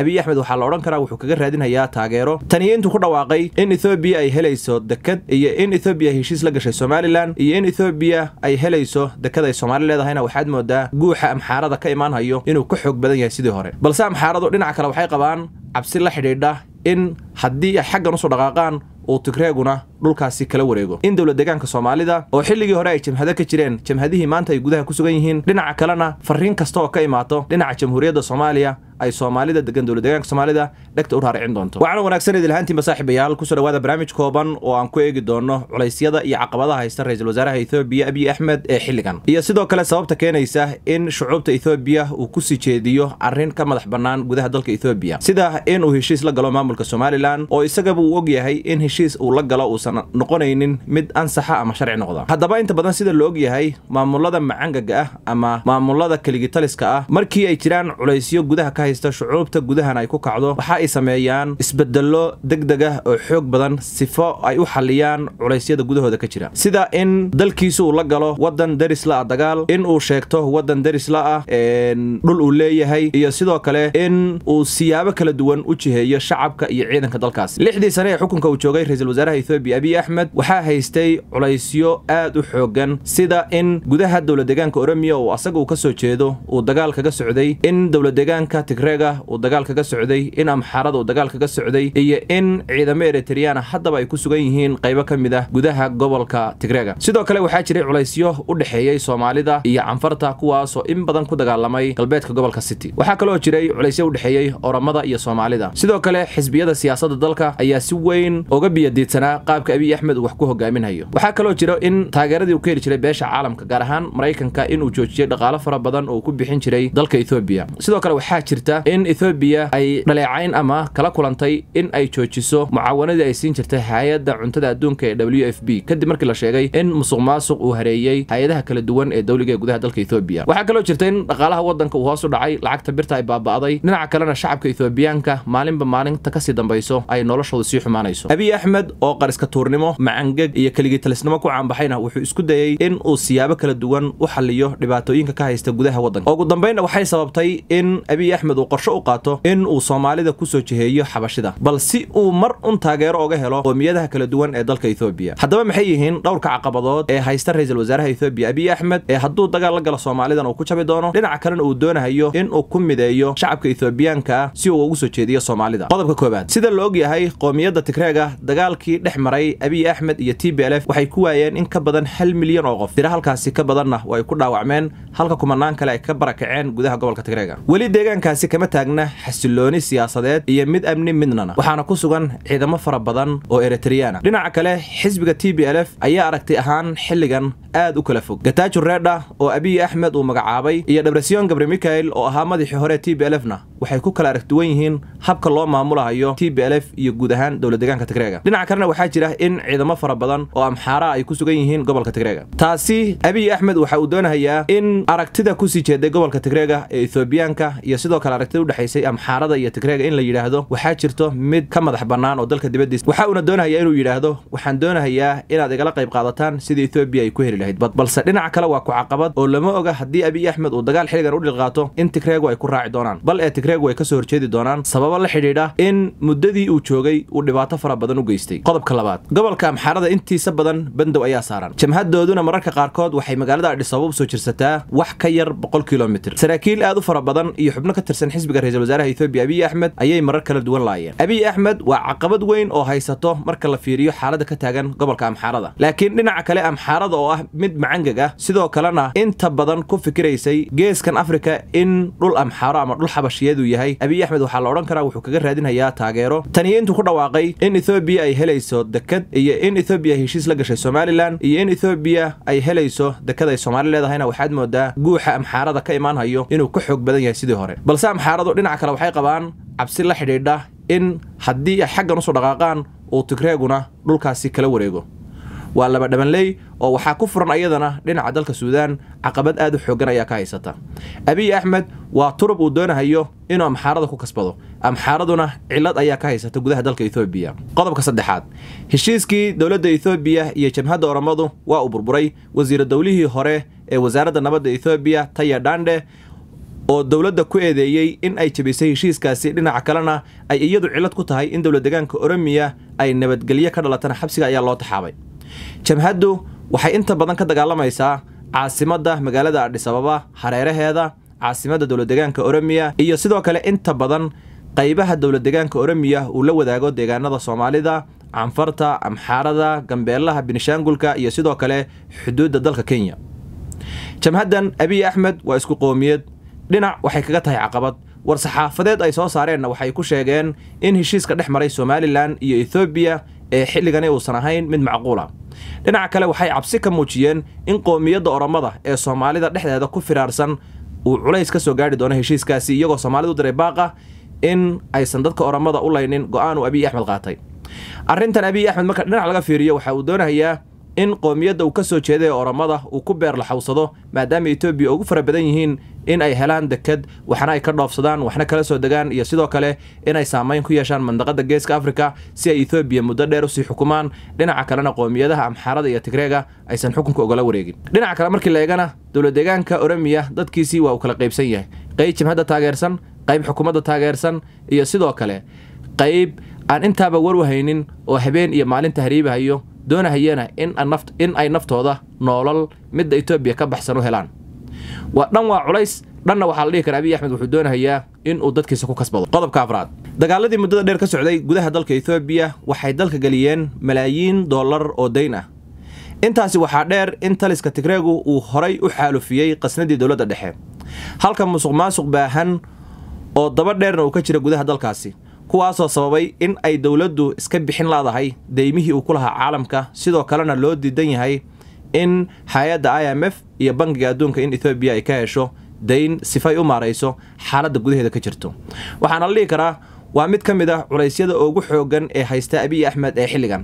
abiy axmed waxaa la odhan karaa wuxuu kaga raadinayaa taageero taniyo intuu ku dhawaaqay in ethoobiya ay helayso dekad iyo in ethoobiya ay heshiis la gashay somalilan iyo in ethoobiya ay helayso dekad ay soomaali leedahayna waxaad moodaa guuxa amxaarada ka imaanhayo inuu ka xoog badan yahay sidii hore balse amxaaradu dhinaca kale waxay qabaan cabsi la xidhiidha in haddii ay xaggan usoo dhaqaaqaan uu tigreeguna dhulkaasi kala wareego in dowlad deegaanka soomaalida oo xilligii hore ay jamhado ka jireen jamhadihii maanta ay gudaha ku sugan yihiin dhinaca kalena farriin kasta oo ka imaato dhinaca jamhuuriyadda soomaaliya ay soomaalida degan dowladdegaanka soomaalida dhegta u raaricin doonto waxaana wanaagsan idil ahaantii masaaxiibayaal kusoo dhawaada barnaamij kooban oo aan ku eegi doono culaysyada iyo caqabadaha haysta ra-iisul wasaaraha ethoobiya abiy axmed ee xilligan iyo sidoo kale sababta keenaysa in shucuubta ethoobiya uu ku sii jeediyo arrin ka madax bannaan gudaha dalka ethoobiya sida in uu heshiis la galo maamulka somalilan oo isagaba uu og yahay in heshiis uu la galo uusan noqonaynin mid ansaxa ama sharci noqda haddaba inta badan sida la yahay maamulada macangaga ah ama maamulada keligitaliska ah markii ay jiraan culaysyo gudaha ka haysta shucuubta gudahan ay ku kacdo waxa ay sameeyaan isbedello deg deg ah oo xoog badan sifo ay u xalliyaan culaysyada gudahooda ka jira sida in dalkiisu uu la galo waddan wadan ah dagaal in uu sheegto wadan darisla ah dhul uu leeyahay iyo sidoo kale in uu siyaabo kala duwan u jiheeyo shacabka iyo ciidanka dalkaas lixdii sane ee xukunka uu joogay ra-iisul wasaaraha ethoobiya abiy axmed waxaa haystay culaysyo aad u xoogan sida in gudaha dowlad deegaanka oromiya uu asaga uu ka soo jeedo uu dagaal kaga socday in dowlad deegaanka tigreega uu dagaal kaga socday in amxaarada uu dagaal kaga socday iyo in ciidamo eritreana haddaba ay ku sugan yihiin qaybo ka mid ah gudaha gobolka tigreega sidoo kale waxaa jiray culaysyo u dhexeeyey soomaalida iyo canfarta kuwaasoo in badan ku dagaalamay galbeedka gobolka city waxaa kaloo jiray culaysyo u dhexeeyey oramada iyo soomaalida sidoo kale xisbiyada siyaasada dalka ayaa si weyn uga biyadiidsanaa qaabka abiy axmed uu wax ku hogaaminhayo waxaa kaloo jira in taageeradii uu ka heli jiray beesha caalamka gaar ahaan maraykanka inuu joojiyey dhaqaalo fara badan oo ku bixin jiray dalka ethoobiya sidoo kale waxaa jir jirta in ethoobiya ay dhaleecayn ama kala kulantay in ay joojiso mucaawanadii ay siin jirtay hay-adda cuntada adduunka ee w f b kadib markii la sheegay in musuq maasuq uu hareeyey hay-adaha kala duwan ee dowliga ee gudaha dalka ethoobiya waxaa kaloo jirta in dhaqaalaha waddanka uu hoos u dhacay lacagta birta ay baaba'day dhinaca kalena shacabka ethoobiyaanka maalinba maalinta kasii dambayso ay noloshooda sii xumaanayso abiy axmed oo qariska tuurnimo macangeg iyo keligii talisnimo ku caanbaxayna wuxuu isku dayey in uu siyaabo kala duwan u xaliyo dhibaatooyinka ka haysta gudaha waddanka ugu dambaynna waxay sababtay in abiy axmed maxamed uu qorsho u qaato in uu soomaalida ku soo jiheeyo xabashida bal si uu mar un taageero oga helo qoomiyadaha kala duwan ee dalka etoobiya haddaba maxay yihiin dhowrka caqabadood ee haysta ra-iisul wasaaraha etoobiya abiy axmed ee hadduu dagaal la galo soomaalidan uu ku jabi doono dhinaca kalena uu doonahayo inuu ku mideeyo shacabka etoobiyaanka si uu ugu soo jeediyo soomaalida qodobka koobaad sida la og yahay qoomiyadda tigreega dagaalkii dhex maray abiy axmed iyo t b l f waxay ku waayeen in ka badan hal milyan oo qof tira halkaasi ka badanna oo ay ku dhaawacmeen halka kumanaan kale ay ka barakaceen gudaha gobolka tigreega weli deegaankaasi halkaasi kama taagna xasilooni siyaasadeed iyo mid amni midnana waxaana ku sugan ciidamo fara badan oo eritreyaana dhinaca kale xisbiga t b l f ayaa aragti ahaan xilligan aad u kala fog gataajo reedha oo abiy axmed uu magacaabay iyo dhebresiyon gabri mikael oo ahaa madaxii hore t b lf na waxay ku kala arag duwan yihiin habka loo maamulahayo t b lf iyo guud ahaan dowlad deegaanka tigreega dhinaca kalena waxaa jira in ciidamo fara badan oo amxaara ay ku sugan yihiin gobolka tigreega taasi abiy axmed waxa uu doonahayaa in aragtida kusii jeeday gobolka tigreega ee ethoobiyaanka iyo sidoo kale aragtida udhexaysay amxaarada iyo tigreega in la yidhaahdo waxaa jirto mid ka madax bannaan oo dalka dibaddiisa waxa uuna doonahayaa inuu yidhaahdo waxaan doonahayaa inaad igala qayb qaadataan sidii ethoobiya ay ku heli lahayd balse dhinaca kale waa ku caqabad oo lama oga haddii abiy axmed uu dagaal xilligan u dhilqaato in tigreegu ay ku raaci doonaan bal ee tigreegu ay ka soo horjeedi doonaan sababo la xidhiidha in muddadii uu joogay uu dhibaato fara badan u geystay qodobka labaad gobolka amxaarada intiisa badan bandow ayaa saaran jamhadooduna mararka qaarkood waxay magaalada adhisababa soo jirsataa wax ka yar boqol kilomitir saraakiil aad u fara badan iyo xubno ka tirsan xisbiga ra-iisul wasaaraha ethoobiya abiy axmed ayay marar kala duwan laayeen abiy axmed waa caqabad weyn oo haysato marka la fiiriyo xaalada ka taagan gobolka amxaarada laakiin dhinaca kale amxaarada oo ah mid macangeg ah sidoo kalena inta badan ku fikiraysay geeskan afrika in dhul amxaaro ama dhul xabashiyadu yahay abiy axmed waxaa la odhan karaa wuxuu kaga raadinayaa taageero taniyo intuu ku dhawaaqay in ethoobiya ay helayso dekad iyo in ethoobiya heshiis la gashay somalilan iyo in ethoobiya ay helayso dekad ay soomaali leedahayna waxaad moodaa guuxa amxaarada ka imaanhayo inuu ka xoog badan yahay sidii hore balse amxaaradu dhinaca kale waxay qabaan cabsi la xidhiidha in haddii ay xaggan usoo dhaqaaqaan uu tigreeguna dhulkaasi kala wareego waa laba dhabanley oo waxaa ku furan ayadana dhinaca dalka suudaan caqabad aad u xoogan ayaa ka haysata abiy axmed waa turub uu doonahayo inuu amxaarada ku kasbado amxaaraduna cillad ayaa ka haysata gudaha dalka ethoobiya qodobka saddexaad heshiiskii dowladda ethoobiya iyo jamhadda oramadu waa uu burburay wasiira dowlihii hore ee wasaaradda nabadda ethoobiya taya dhandhe oo dowladda ku eedeeyey in ay jabisay heshiiskaasi dhinaca kalena ay iyadu cillad ku tahay in dowlad degaanka oromiya ay nabadgelyo ka dhalatana xabsiga ayaa loo taxaabay jamhaddu waxay inta badan ka dagaalamaysaa caasimadda magaalada adhisababa hareeraheeda caasimada dowladdeegaanka oromiya iyo sidoo kale inta badan qaybaha dowlad deegaanka oromiya uu la wadaago deegaanada soomaalida canfarta amxaarada gambeellaha binishaangulka iyo sidoo kale xuduudda dalka kenya jabhaddan abiy axmed waa isku qoomiyed dhinac waxay kaga tahay caqabad war saxaafadeed ay soo saareenna waxay ku sheegeen in heshiiska dhex maray somalilan iyo ethoobiya ee xilligani uusan ahayn mid macquula dhinaca kale waxay cabsi ka muujiyeen in qoomiyadda oromada ee soomaalida dhexdeeda ku firaarsan uu culays ka soo gaari doono heshiiskaasi iyagoo soomaalidu diray baaqa in aysan dadka oromada u laynin go'aan uu abiy axmed qaatay arrintan abiy axmed marka dhinac laga fiiriyo waxa uu doonayaa in qoomiyadda uu ka soo jeeday ee oromada uu ku beer laxawsado maadaama etoobiya ugu fara badan yihiin in ay helaan deked waxna ay ka dhoofsadaan waxna kala soo degaan iyo sidoo kale inay saamayn ku yeeshaan mandaqada geeska afrika si ay ethoobiya muddo dheer usii xukumaan dhinaca kalena qoomiyadaha amxaarada iyo tigreega aysan xukunka ogala wareegin dhinaca kale markii la eegana dowlad deegaanka oromiya dadkiisii waa uu kala qaybsan yahay qayb jimhadda taageersan qayb xukuumadda taageersan iyo sidoo kale qayb aan intaaba warwahaynin oo habeen iyo maalin tahriibahayo doonahayana in ay naftooda noolal midda etoobiya ka baxsan u helaan waa dhan waa culays dhanna waxaa la dhihi karaa abiy axmed wuxuu doonayaa in uu dadkiisa ku kasbado qodobka afraad dagaaladii muddada dheer ka socday gudaha dalka ethoobiya waxay dalka geliyeen malaayiin doollar oo dayn ah intaasi waxaa dheer in taliska tigreegu uu horay u xaalufiyey qasnadii dowladda dhexe halka musuq maasuq baahan oo daba dheerna uu ka jira gudaha dalkaasi kuwaasoo sababay in ay dowladdu iska bixin laadahay deymihii uu ku lahaa caalamka sidoo kalena loo diidan yahay in hay-adda i m f iyo bankiga adduunka in ethoobiya ay ka hesho dayn sifay u maarayso xaaladda gudaheeda ka jirto waxaana la dhihi karaa waa mid ka mid ah culaysyada ugu xooggan ee haysta abiy axmed ee xilligan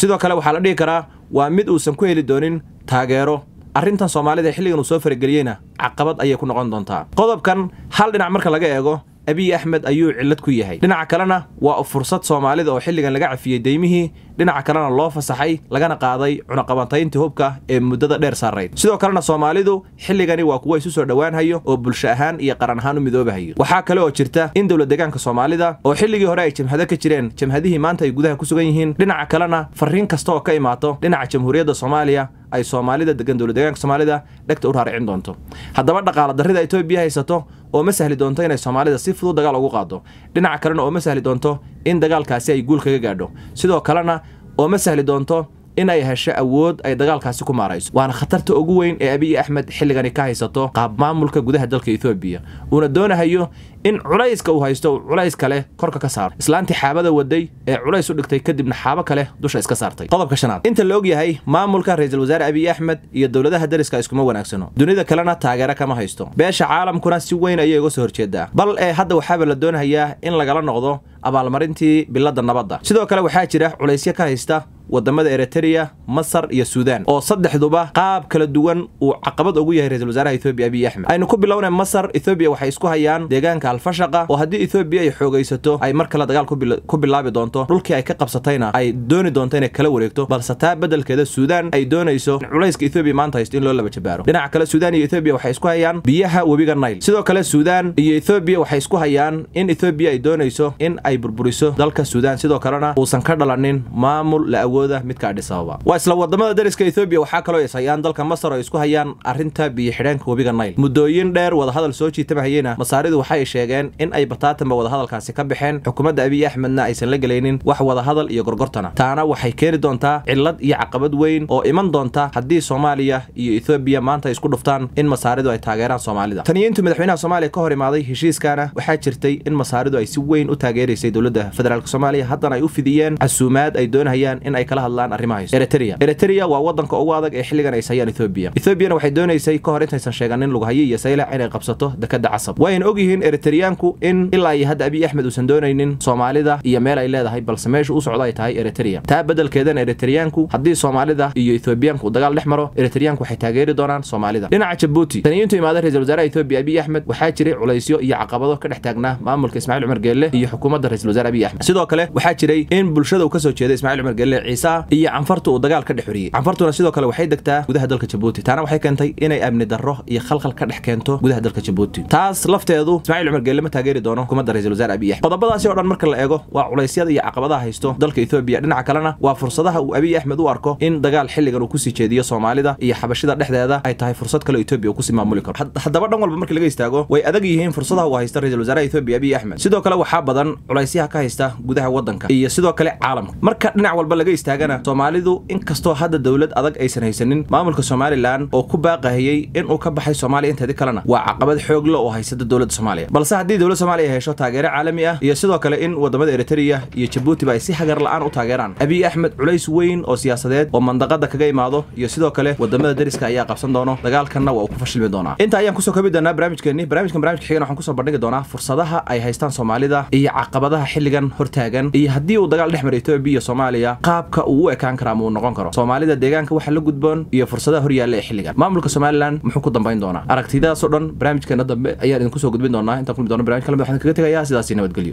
sidoo kale waxaa la dhihi karaa waa mid uusan ku heli doonin taageero arrintan soomaalida xilligan uu soo farageliyeyna caqabad ayay ku noqon doontaa qodobkan hal dhinac marka laga eego abiy axmed ayuu cillad ku yahay dhinaca kalena waa fursad soomaalida oo xilligan laga cafiyey deymihii dhinaca kalena loo fasaxay lagana qaaday cunaqabantayntii hubka ee muddada dheer saarayd sidoo kalena soomaalidu xilligani waa kuwa isu soo dhowaanhayo oo bulsho ahaan iyo qaran ahaan u midoobahayo waxaa kale oo jirta in dowlad deegaanka soomaalida oo xilligii hore ay jamhado ka jireen jamhadihii maanta ay gudaha ku sugan yihiin dhinaca kalena farriin kasta oo ka imaato dhinaca jamhuuriyadda soomaaliya ay soomaalida degan dowladdeegaanka soomaalida dhegta u raaricin doonto haddaba dhaqaala darrida etoobiya haysato oo ma sahli doonto inay soomaalida si fudud dagaal ugu qaado dhinaca kalena oo ma sahli doonto in dagaalkaasi ay guul kaga gaadho sidoo kalena oo ma sahli doonto inay hesho awood ay dagaalkaasi ku maarayso waana khatarta ugu weyn ee abiy axmed xilligani ka haysato qaab maamulka gudaha dalka ethoobiya uuna doonahayo in culayska uu haysto uu culays kale korka ka saaro islaantii xaabada waday ee culays u dhigtay kadibna xaabo kale dusha iska saartay qodobka shanaad inta la og yahay maamulka ra-iisul wasaare abiy axmed iyo dowladaha dariska iskuma wanaagsano dunida kalena taageero kama haysto beesha caalamkuna si weyn ayay uga soo horjeedaa bal ee hadda waxaaba la doonhayaa in lagala noqdo abaalmarintii bilada nabadda sidoo kale waxaa jira culaysyo ka haysta wadamada eritereya masar iyo suudaan oo saddexduba qaab kala duwan uu caqabad ugu yahay ra-isul wasaaraha ethoobiya abiy axmed aynu ku bilownay masar ethoobiya waxay isku hayaan deegaanka alfashaqa oo haddii ethoobiya ay xoogaysato ay mar kale dagaal ku bilaabi doonto dhulkii ay ka qabsatayna ay dooni doonto inay kala wareegto balse taa beddelkeeda suudaan ay doonayso culayska ethoobiya maanta haysto in loo laba jabaaro dhinaca kale suudaan iyo ethoobiya waxay isku hayaan biyaha webiga nail sidoo kale suudaan iyo ethoobiya waxay isku hayaan in ethoobiya ay doonayso in ay burburiso dalka suudaan sidoo kalena uusan ka dhalanin maamul la awood midkooda midkaa dhisababa waa isla wadamada dariska ethoobiya waxaa kaloo ishayaan dalka masar oo isku hayaan arrinta biyo xidheenka webiga nayl muddooyin dheer wadahadal soo jiitamahayena ah. masaaridu waxay sheegeen in ay bataatanba wadahadalkaasi ka baxeen xukuumadda abiy axmedna aysan la gelaynin wax wadahadal iyo gorgortana taana waxay keeni doontaa cillad iyo caqabad weyn oo iman doonta haddii soomaaliya iyo ethoobiya maanta isku dhuftaan in masaaridu ay taageeraan soomaalida taniyo intuu madaxweynaha soomaaliya ka hor imaaday heshiiskaana waxaa jirtay in masaaridu ay si weyn u taageeraysay dowladda federaalk soomaaliya haddana ay u fidiyeen casuumaad ay doonahayaan in ay ay kala hadlaan arrimahays eritrea eritrea waa wadanka ugu adag ee xilligan ay sahayaan ethoobiya ethoobiana waxay doonaysay ka hor inaysan sheeganin lugahayo iyo saylac inay qabsato dekadda casab wayna ogyihiin eriteryaanku in ilaa iyo hadda abiy axmed uusan doonaynin soomaalida iyo meel ay leedahay balse meesha u socda ay tahay eriterea taa beddelkeedana eriteryaanku haddii soomaalida iyo ethoobiyaanku dagaal dhex maro eriteryaanku waxay taageeri doonaan soomaalida dhinaca jabuuti taniyiintu imaada ra-isul wasaaraha ethoobiya abiy axmed waxaa jiray culaysyo iyo caqabado ka dhex taagnaa maamulka ismaaciil cumar geelle iyo xukuumadda ra-isul wasaare abiy axmed sidoo kale waxaa jiray in bulshada uu ka soo jeeda ismaaciil cumar geelle ciise iyo canfartu uu dagaal ka dhex xuriyey canfartuna sidoo kale waxay degtaa gudaha dalka jabuuti taana waxay keentay inay amni darro iyo khalkhal ka dhex keento gudaha dalka jabuuti taas lafteedu ismaaciil cumar geelema taageeri doono xukuumadda ra-isul wasaare abiy axmed qodobadaasi oo dhan marka la eego waa culaysyada iyo caqabadaha haysto dalka ethoobiya dhinaca kalena waa fursadaha uu abiy axmed u arko in dagaal xilligan uu kusii jeediyo soomaalida iyo xabashida dhexdeeda ay tahay fursad kale etoobiya uu kusii maamuli karo haddaba dhan walba marka laga istaago way adag yihiin fursadaha uu haysta ra-isul wasaaraha etoobiya abiy axmed sidoo kale waxaa badan culaysyaha ka haysta gudaha waddanka iyo sidoo kale caalamka marka dhinac walba laga istaagana soomaalidu inkastoo hadda dowlad adag aysan haysanin maamulka somalilan oo ku baaqahayey inuu ka baxay soomaaliya inteedii kalena waa caqabad xoog oo haysata dowladda soomaaliya balse haddii dowlad soomaaliya hesho taageero caalami ah iyo sidoo kale in waddamada eritreya iyo jabuutiba ay si hagar la'aan u taageeraan abiy axmed culays weyn oo siyaasadeed oo mandaqada kaga imaado iyo sidoo kale wadamada dariska ayaa qabsan doono dagaalkanna waa uu ku fashilmi doonaa inta ayaan kusoo koobi doonaa barnaamijkeenni barnamijkan barnamijka xigan waxaan kusoo bandhigi doonaa fursadaha ay haystaan soomaalida iyo caqabadaha xilligan hortaagan iyo haddii uu dagaal dhex mara etoobiya iyo soomaaliya qaab habka uu u ekaan karaa ma uu noqon karo soomaalida deegaanka waxaa la gudboon iyo fursadaha horyaalla ee xilligan maamulka somalilan muxuu ku dambayn doonaa aragtidaas oo dhan barnaamijkeena dambe ayaan idinku soo gudbin doonaa intaan kulmi doona barnamij kale mid waxaan kaga tegayaa sidaasi nabadgelyo